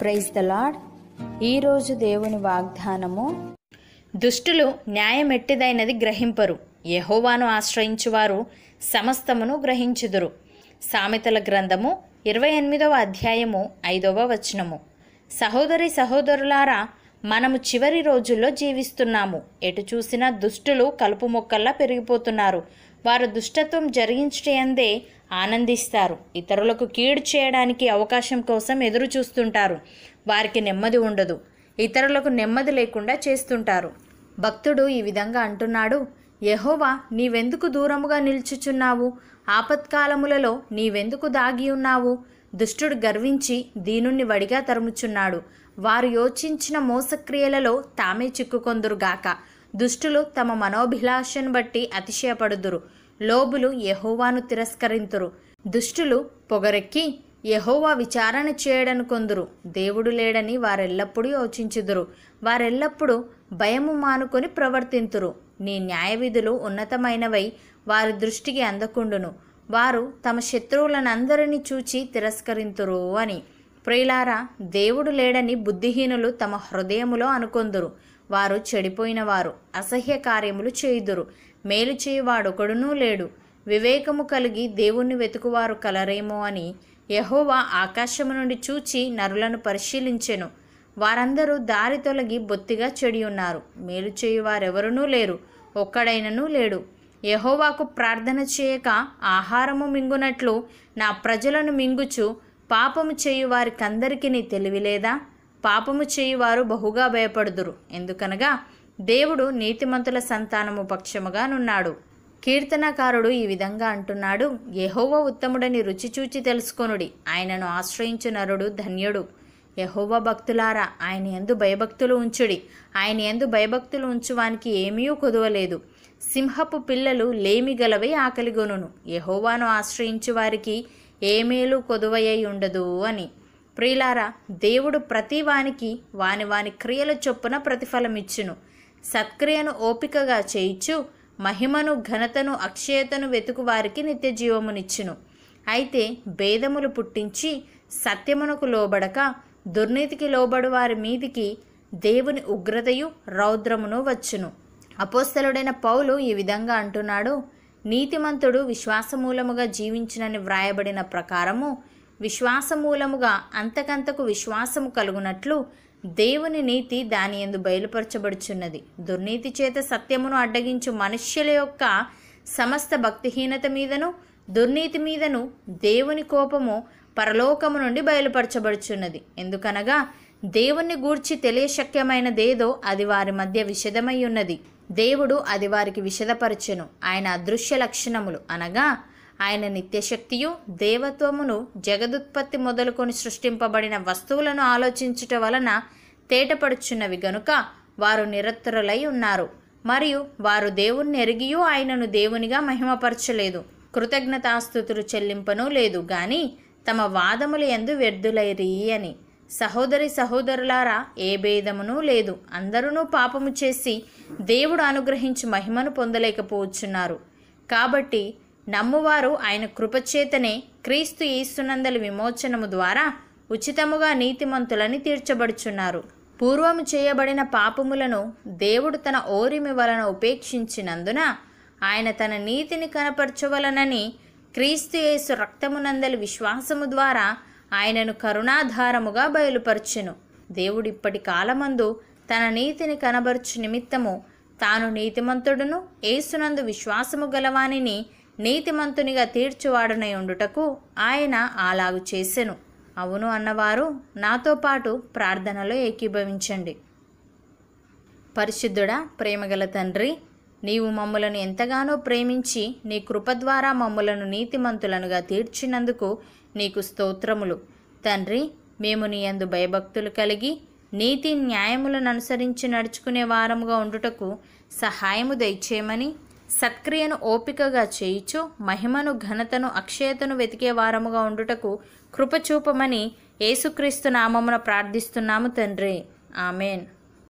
praise the lord ఈరోజు దేవుని వాగ్దానము దుష్టులు న్యాయం ఎట్టిదైనది గ్రహింపరు యహోవాను ఆశ్రయించువారు సమస్తమును గ్రహించుదురు సామెతల గ్రంథము ఇరవై ఎనిమిదవ అధ్యాయము ఐదవ వచనము సహోదరి సహోదరులారా మనము చివరి రోజుల్లో జీవిస్తున్నాము ఎటు చూసినా దుష్టులు కలుపు మొక్కల్లా పెరిగిపోతున్నారు వారు దుష్టత్వం జరిగించేందే ఆనందిస్తారు ఇతరులకు కీడు చేయడానికి అవకాశం కోసం ఎదురు చూస్తుంటారు వారికి నెమ్మది ఉండదు ఇతరులకు నెమ్మది లేకుండా చేస్తుంటారు భక్తుడు ఈ విధంగా అంటున్నాడు యహోవా నీవెందుకు దూరముగా నిల్చుచున్నావు ఆపత్కాలములలో నీవెందుకు దాగి ఉన్నావు దుష్టుడు గర్వించి దీనుణ్ణి వడిగా తరుముచున్నాడు వారు యోచించిన మోసక్రియలలో తామే చిక్కుకొందురుగాక దుష్టులు తమ మనోభిలాషను బట్టి అతిశయపడుదురు లోబులు యహోవాను తిరస్కరింతురు దుష్టులు పొగరెక్కి యహోవా విచారణ కొందరు దేవుడు లేడని వారెల్లప్పుడూ యోచించుదురు వారెల్లప్పుడూ భయము మానుకొని ప్రవర్తింతురు నీ న్యాయ విధులు ఉన్నతమైనవై వారి దృష్టికి అందకుండును వారు తమ శత్రువులనందరినీ చూచి తిరస్కరింతురు అని ప్రియులారా దేవుడు లేడని బుద్ధిహీనులు తమ హృదయములో అనుకొందురు వారు చెడిపోయినవారు అసహ్య కార్యములు చేయుదురు మేలు చేయువాడొకడునూ లేడు వివేకము కలిగి దేవుణ్ణి వెతుకువారు కలరేమో అని యహోవా ఆకాశము నుండి చూచి నరులను పరిశీలించెను వారందరూ దారి తొలగి బొత్తిగా చెడి ఉన్నారు మేలు చేయువారెవరునూ లేరు ఒక్కడైననూ లేడు యహోవాకు ప్రార్థన చేయక ఆహారము మింగునట్లు నా ప్రజలను మింగుచు పాపము చేయువారికందరికీ తెలివిలేదా పాపము చేయువారు బహుగా భయపడుదురు ఎందుకనగా దేవుడు నీతిమంతుల సంతానము పక్షముగానున్నాడు కీర్తనకారుడు ఈ విధంగా అంటున్నాడు యహోవ ఉత్తముడని రుచిచూచి తెలుసుకొనుడి ఆయనను ఆశ్రయించు నరుడు ధన్యుడు యహోవ భక్తులారా ఆయన ఎందు భయభక్తులు ఉంచుడి ఆయన ఎందు భయభక్తులు ఉంచువానికి ఏమీ కుదవలేదు సింహపు పిల్లలు లేమి గలవై ఆకలిగొనును యహోవాను ఆశ్రయించు వారికి ఏమేలు కొదువయ్యి ఉండదు అని ప్రియులారా దేవుడు ప్రతి వానికి వాని వాని క్రియల చొప్పున ప్రతిఫలమిచ్చును సత్క్రియను ఓపికగా చేయిచ్చు మహిమను ఘనతను అక్షయతను వెతుకు వారికి నిత్య జీవమునిచ్చును అయితే భేదములు పుట్టించి సత్యమునకు లోబడక దుర్నీతికి లోబడు వారి మీదికి దేవుని ఉగ్రతయు రౌద్రమును వచ్చును అపోస్తలుడైన పౌలు ఈ విధంగా అంటున్నాడు నీతిమంతుడు విశ్వాసమూలముగా జీవించినని వ్రాయబడిన ప్రకారము విశ్వాసమూలముగా అంతకంతకు విశ్వాసము కలుగునట్లు దేవుని నీతి దాని ఎందు బయలుపరచబడుచున్నది దుర్నీతి చేత సత్యమును అడ్డగించు మనుష్యుల యొక్క సమస్త భక్తిహీనత మీదను దుర్నీతి మీదను దేవుని కోపము పరలోకము నుండి బయలుపరచబడుచున్నది ఎందుకనగా దేవుణ్ణి గూర్చి తెలియశక్యమైనదేదో అది వారి మధ్య విషదమై ఉన్నది దేవుడు అది వారికి విషదపరచును ఆయన అదృశ్య లక్షణములు అనగా ఆయన నిత్యశక్తియు దేవత్వమును జగదుత్పత్తి మొదలుకొని సృష్టింపబడిన వస్తువులను ఆలోచించుట వలన తేటపడుచున్నవి గనుక వారు నిరత్తరులై ఉన్నారు మరియు వారు దేవుణ్ణి ఎరిగియూ ఆయనను దేవునిగా మహిమపరచలేదు కృతజ్ఞతాస్థుతులు చెల్లింపను లేదు గాని తమ వాదములు ఎందు వ్యర్థులైరి అని సహోదరి సహోదరులారా ఏ భేదమునూ లేదు అందరూ పాపము చేసి దేవుడు అనుగ్రహించి మహిమను పొందలేకపోవచ్చున్నారు కాబట్టి నమ్మువారు ఆయన కృపచేతనే క్రీస్తు ఈస్తునందల విమోచనము ద్వారా ఉచితముగా నీతిమంతులని తీర్చబడుచున్నారు పూర్వము చేయబడిన పాపములను దేవుడు తన ఓరిమి వలన ఉపేక్షించినందున ఆయన తన నీతిని కనపరచవలనని క్రీస్తు యేసు రక్తమునందలి విశ్వాసము ద్వారా ఆయనను కరుణాధారముగా బయలుపరచెను దేవుడిప్పటి కాలమందు తన నీతిని కనబరుచు నిమిత్తము తాను నీతిమంతుడును ఏసునందు విశ్వాసము గలవానిని నీతిమంతునిగా తీర్చువాడనై ఉండుటకు ఆయన అలాగు చేసెను అవును అన్నవారు నాతో పాటు ప్రార్థనలో ఏకీభవించండి పరిశుద్ధుడా ప్రేమగల తండ్రి నీవు మమ్మలను ఎంతగానో ప్రేమించి నీ కృప ద్వారా మమ్మలను నీతిమంతులనుగా తీర్చినందుకు నీకు స్తోత్రములు తండ్రి మేము నీ అందు భయభక్తులు కలిగి నీతి న్యాయములను అనుసరించి నడుచుకునే వారముగా ఉండుటకు సహాయము దయచేయమని సత్క్రియను ఓపికగా చేయిచు మహిమను ఘనతను అక్షయతను వెతికే వారముగా ఉండుటకు కృపచూపమని యేసుక్రీస్తు నామమున ప్రార్థిస్తున్నాము తండ్రి ఆమెన్